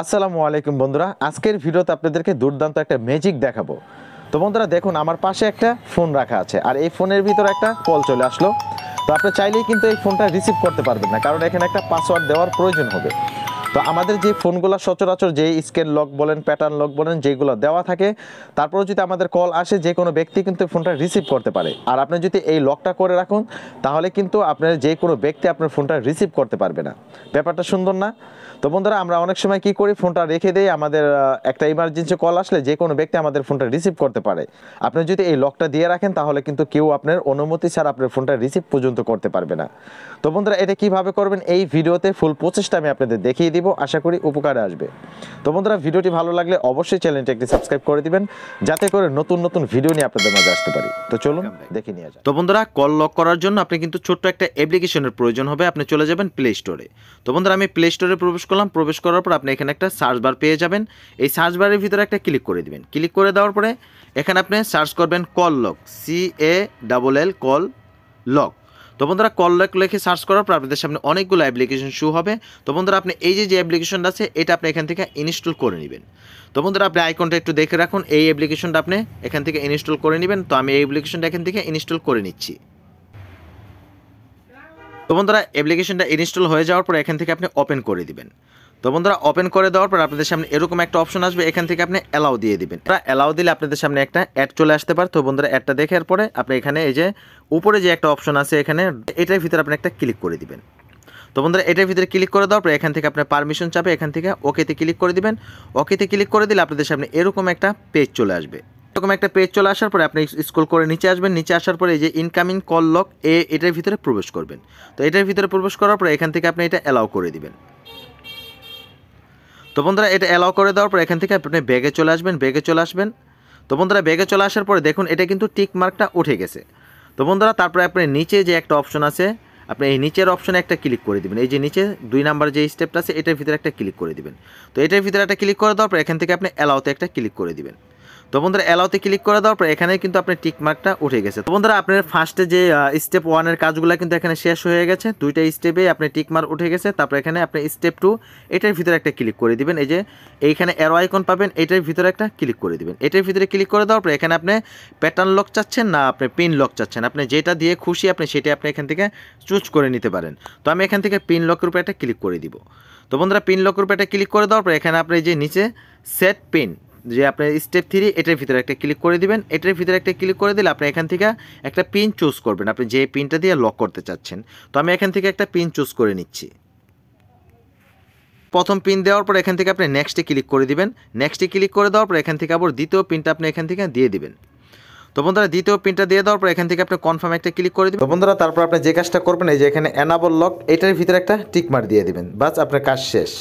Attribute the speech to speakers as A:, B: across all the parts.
A: আসসালামু আলাইকুম বন্ধুরা আজকের ভিডিওতে আপনাদেরকে দুর্দান্ত একটা ম্যাজিক দেখাবো তো বন্ধুরা দেখুন আমার পাশে একটা ফোন রাখা আছে আর এই ফোনের ভিতরে একটা কল চলে আসলো তো আপনি চাইলেই কিন্তু এই ফোনটা রিসিভ করতে পারবেন না কারণ এখানে একটা পাসওয়ার্ড দেওয়ার প্রয়োজন হবে তো আমাদের যে ফোনগুলো সচরাচর যে স্কেল লক বলেন প্যাটার্ন লক বলেন যেগুলো দেওয়া থাকে তারপরে যদি আমাদের কল আসে যে কোনো ব্যক্তি কিন্তু ফোনটা রিসিভ করতে পারে আর আপনি যদি এই লকটা করে রাখুন তাহলে কিন্তু আপনার যে কোনো ব্যক্তি আপনার ফোনটা রিসিভ করতে পারবে না ব্যাপারটা সুন্দর না তো বন্ধুরা আমরা অনেক সময় কি করি ফোনটা রেখে দেই আমাদের একটা ইমার্জেন্সি কল আসলে যে কোনো ব্যক্তি আমাদের ফোনটা রিসিভ করতে পারে আপনি যদি এই লকটা দিয়ে রাখেন তাহলে কিন্তু কেউ আপনার অনুমতি ছাড়া আপনার ফোনটা রিসিভ পর্যন্ত করতে পারবে না তো বন্ধুরা এটা কিভাবে করবেন এই ভিডিওতে ফুল প্রচেষ্টা আমি আপনাদের দেখিয়ে দিব দিব আশা করি উপকারে আসবে তো বন্ধুরা ভিডিওটি ভালো লাগলে অবশ্যই চ্যানেলটি একটি সাবস্ক্রাইব করে দিবেন যাতে করে নতুন নতুন ভিডিও নিয়ে আপনাদের মাঝে আসতে পারি তো চলুন দেখে নিয়ে যাই তো বন্ধুরা কল লক করার জন্য আপনি কিন্তু ছোট্ট একটা অ্যাপ্লিকেশনের প্রয়োজন হবে আপনি চলে যাবেন প্লে স্টোরে তো বন্ধুরা আমি প্লে স্টোরে প্রবেশ করলাম প্রবেশ করার পর আপনি এখানে একটা সার্চ বার পেয়ে যাবেন এই সার্চ বারের ভিতরে একটা ক্লিক করে দিবেন ক্লিক করে দেওয়ার পরে এখানে আপনি সার্চ করবেন call lock C A double L call lock তো বন্ধুরা কল লেখ লেখে সার্চ করার পর আপনাদের সামনে অনেকগুলো অ্যাপ্লিকেশন শু হবে তো বন্ধুরা আপনি এই যে যে অ্যাপ্লিকেশনটা আছে এটা আপনি এখান থেকে ইনস্টল করে নেবেন তো বন্ধুরা আপনি আইকনটা একটু দেখে রাখুন এই অ্যাপ্লিকেশনটা আপনি এখান থেকে ইনস্টল করে নেবেন তো আমি এই অ্যাপ্লিকেশনটা এখান থেকে ইনস্টল করে নিচ্ছি তো বন্ধুরা অ্যাপ্লিকেশনটা ইনস্টল হয়ে যাওয়ার পর এখান থেকে আপনি ওপেন করে দিবেন তো বন্ধুরা ওপেন করে দেওয়ার পর আপনাদের সামনে এরকম একটা অপশন আসবে এখান থেকে আপনি অ্যালাউ দিয়ে দিবেন অ্যালাউ দিলে আপনাদের সামনে একটা অ্যাড চলে আসতে পারে তো বন্ধুরা অ্যাডটা দেখার পরে আপনি এখানে এই যে উপরে যে একটা অপশন আছে এখানে এটার ভিতরে আপনি একটা ক্লিক করে দিবেন তো বন্ধুরা এটার ভিতরে ক্লিক করে দেওয়ার পরে এখান থেকে আপনার পারমিশন চাপে এখান থেকে ওকেতে ক্লিক করে দিবেন ওকেতে ক্লিক করে দিলে আপনাদের সামনে এরকম একটা পেজ চলে আসবে এরকম একটা পেজ চলে আসার পরে আপনি স্কুল করে নিচে আসবেন নিচে আসার পরে এই যে ইনকামিং কল লক এ এটার ভিতরে প্রবেশ করবেন তো এটার ভিতরে প্রবেশ করার পরে এখান থেকে আপনি এটা অ্যালাউ করে দিবেন তো বন্ধুরা এটা অ্যালাউ করে দেওয়ার পর এখান থেকে আপনি ব্যাগে চলে আসবেন ব্যাগে চলে আসবেন তো বন্ধুরা ব্যাগে চলে আসার পরে দেখুন এটা কিন্তু টিক মার্কটা উঠে গেছে তো বন্ধুরা তারপরে আপনি নিচে যে একটা অপশন আছে আপনি এই নিচের অপশনে একটা ক্লিক করে দেবেন এই যে নিচে দুই নাম্বার যে স্টেপটা আছে এটার ভিতরে একটা ক্লিক করে দেবেন তো এটার ভিতরে একটা ক্লিক করে দেওয়ার পর এখান থেকে আপনি অ্যালাউতে একটা ক্লিক করে দেবেন তো বন্ধুরা অ্যালাউতে ক্লিক করে দেওয়ার পর এখানে কিন্তু আপনার টিকমার্কটা উঠে গেছে তো বন্ধুরা আপনার ফার্স্টে যে স্টেপ ওয়ানের কাজগুলো কিন্তু এখানে শেষ হয়ে গেছে দুইটা স্টেপে আপনি টিকমার্ক উঠে গেছে তারপর এখানে আপনি স্টেপ টু এটার ভিতরে একটা ক্লিক করে দিবেন এই যে এইখানে অ্যারো আইকন পাবেন এটার ভিতরে একটা ক্লিক করে দিবেন এটার ভিতরে ক্লিক করে দেওয়ার পর এখানে আপনি প্যাটার্ন লক চাচ্ছেন না আপনি পিন লক চাচ্ছেন আপনি যেটা দিয়ে খুশি আপনি সেটা আপনি এখান থেকে চুজ করে নিতে পারেন তো আমি এখান থেকে পিন লকের উপরে একটা ক্লিক করে দিব তো বন্ধুরা পিন লকের উপরে একটা ক্লিক করে দেওয়ার পর এখানে আপনি যে নিচে সেট পিন যে আপনি স্টেপ থ্রি এটার ভিতরে একটা ক্লিক করে দিবেন এটার ভিতরে একটা ক্লিক করে দিলে আপনি এখান থেকে একটা পিন চুজ করবেন আপনি যে পিনটা দিয়ে লক করতে চাচ্ছেন তো আমি এখান থেকে একটা পিন চুজ করে নিচ্ছি প্রথম পিন দেওয়ার পর এখান থেকে আপনি নেক্সটে ক্লিক করে দিবেন নেক্সটে ক্লিক করে দেওয়ার পর এখান থেকে আবার দ্বিতীয় পিনটা আপনি এখান থেকে দিয়ে দিবেন তো বন্ধুরা দ্বিতীয় পিনটা দিয়ে দেওয়ার পর এখান থেকে আপনি কনফার্ম একটা ক্লিক করে দেবেন বন্ধুরা তারপর আপনি যে কাজটা করবেন এই যে এখানে অ্যানাবল লক এটার ভিতরে একটা টিকমার দিয়ে দিবেন বাস আপনার কাজ শেষ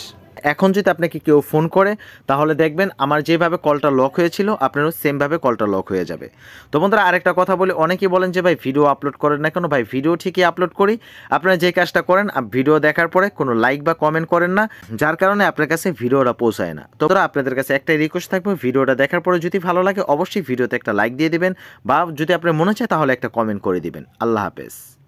A: এখন যদি আপনাকে কেউ ফোন করে তাহলে দেখবেন আমার যেভাবে কলটা লক হয়েছিল আপনারও সেমভাবে কলটা লক হয়ে যাবে তো বন্ধুরা আরেকটা কথা বলি অনেকেই বলেন যে ভাই ভিডিও আপলোড করেন না কেন ভাই ভিডিও ঠিকই আপলোড করি আপনারা যে কাজটা করেন ভিডিও দেখার পরে কোনো লাইক বা কমেন্ট করেন না যার কারণে আপনার কাছে ভিডিওটা পৌঁছায় না তো আপনাদের কাছে একটাই রিকোয়েস্ট থাকবে ভিডিওটা দেখার পরে যদি ভালো লাগে অবশ্যই ভিডিওতে একটা লাইক দিয়ে দেবেন বা যদি আপনার মনে চায় তাহলে একটা কমেন্ট করে দিবেন আল্লাহ হাফেজ